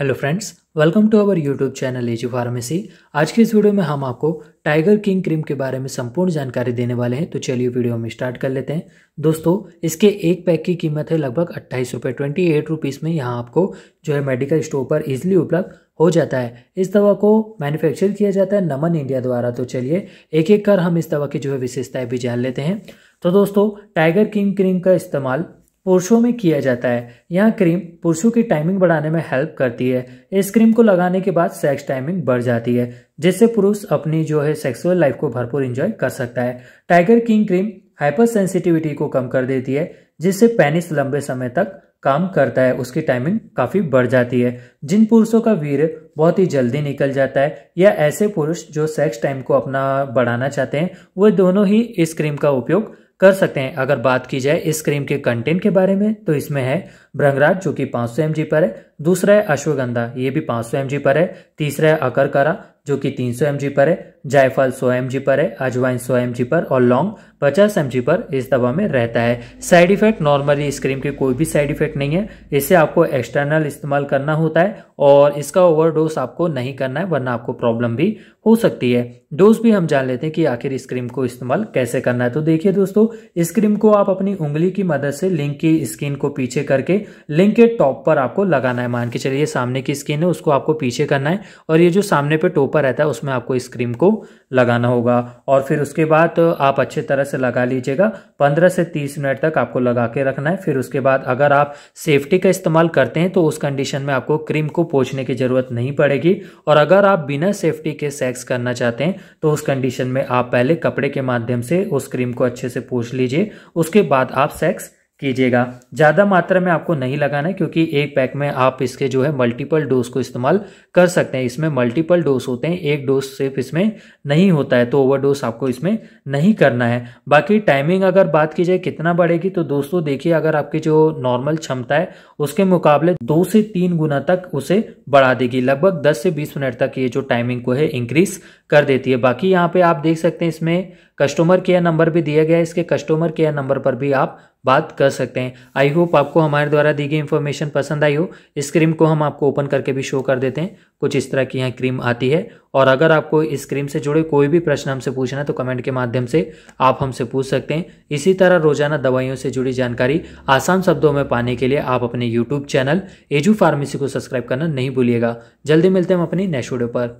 hello friends welcome to our YouTube channel Edu Pharmacy आज के इस वीडियो में हम आपको टाइगर किंग क्रीम के बारे में संपूर्ण जानकारी देने वाले हैं तो चलिए वीडियो हम स्टार्ट कर लेते हैं दोस्तों इसके एक पैक की कीमत है लगभग अट्ठाईस रुपये ट्वेंटी एट रुपीज़ में यहाँ आपको जो है मेडिकल स्टोर पर ईजिली उपलब्ध हो जाता है इस दवा को मैन्युफैक्चर किया जाता है नमन इंडिया द्वारा तो चलिए एक एक कर हम इस दवा की जो है विशेषताएँ भी जान लेते हैं तो दोस्तों टाइगर किंग क्रीम का इस्तेमाल पुरुषों में किया जाता है यह क्रीम पुरुषों की टाइमिंग बढ़ाने में हेल्प करती है इस क्रीम को लगाने के बाद सेक्स टाइमिंग बढ़ जाती है जिससे पुरुष अपनी जो है सेक्सुअल लाइफ को भरपूर एंजॉय कर सकता है Tiger King cream hypersensitivity को कम कर देती है जिससे पेनिस लंबे समय तक काम करता है उसकी टाइमिंग काफ़ी बढ़ जाती है जिन पुरुषों का वीर बहुत ही जल्दी निकल जाता है या ऐसे पुरुष जो सेक्स टाइम को अपना बढ़ाना चाहते हैं वह दोनों ही इस क्रीम का उपयोग कर सकते हैं अगर बात की जाए इस क्रीम के कंटेंट के बारे में तो इसमें है भ्रंगराज जो कि 500 सौ पर है दूसरा है अश्वगंधा ये भी 500 सौ पर है तीसरा है अकरकरा जो कि 300 सौ पर है जायफल 100 एम पर है अजवाइन 100 एम पर और लौंग 50 एम पर इस दवा में रहता है साइड इफेक्ट नॉर्मली इस क्रीम के कोई भी साइड इफेक्ट नहीं है इसे आपको एक्सटर्नल इस्तेमाल करना होता है और इसका ओवरडोज आपको नहीं करना है वरना आपको प्रॉब्लम भी हो सकती है डोज भी हम जान लेते हैं कि आखिर इस क्रीम को इस्तेमाल कैसे करना है तो देखिए दोस्तों इस क्रीम को आप अपनी उंगली की मदद से लिंक की स्किन को पीछे करके लिंक के टॉप पर आपको लगाना है मान के चलिए सामने की स्क्रीन है उसको आपको पीछे करना है और ये जो सामने पे टोपर रहता है उसमें आपको इस क्रीम को लगाना होगा और फिर उसके बाद तो आप अच्छे तरह से लगा लीजिएगा पंद्रह से तीस मिनट तक आपको लगा के रखना है फिर उसके बाद अगर आप सेफ्टी का इस्तेमाल करते हैं तो उस कंडीशन में आपको क्रीम को पोछने की ज़रूरत नहीं पड़ेगी और अगर आप बिना सेफ्टी के सेक्स करना चाहते हैं तो उस कंडीशन में आप पहले कपड़े के माध्यम से उस क्रीम को अच्छे से पोछ लीजिए उसके बाद आप सेक्स कीजिएगा ज़्यादा मात्रा में आपको नहीं लगाना है क्योंकि एक पैक में आप इसके जो है मल्टीपल डोज को इस्तेमाल कर सकते हैं इसमें मल्टीपल डोज होते हैं एक डोज सिर्फ इसमें नहीं होता है तो ओवर डोज आपको इसमें नहीं करना है बाकी टाइमिंग अगर बात की जाए कितना बढ़ेगी तो दोस्तों देखिए अगर आपकी जो नॉर्मल क्षमता है उसके मुकाबले दो से तीन गुना तक उसे बढ़ा देगी लगभग दस से बीस मिनट तक ये जो टाइमिंग को है इंक्रीज कर देती है बाकी यहाँ पे आप देख सकते हैं इसमें कस्टमर केयर नंबर भी दिया गया है इसके कस्टमर केयर नंबर पर भी आप बात कर सकते हैं आई होप आपको हमारे द्वारा दी गई इन्फॉर्मेशन पसंद आई हो इस क्रीम को हम आपको ओपन करके भी शो कर देते हैं कुछ इस तरह की यहाँ क्रीम आती है और अगर आपको इस क्रीम से जुड़े कोई भी प्रश्न हमसे पूछना है तो कमेंट के माध्यम से आप हमसे पूछ सकते हैं इसी तरह रोजाना दवाइयों से जुड़ी जानकारी आसान शब्दों में पाने के लिए आप अपने यूट्यूब चैनल एजू फार्मेसी को सब्सक्राइब करना नहीं भूलिएगा जल्दी मिलते हैं हम अपनी नेक्स्ट वीडियो पर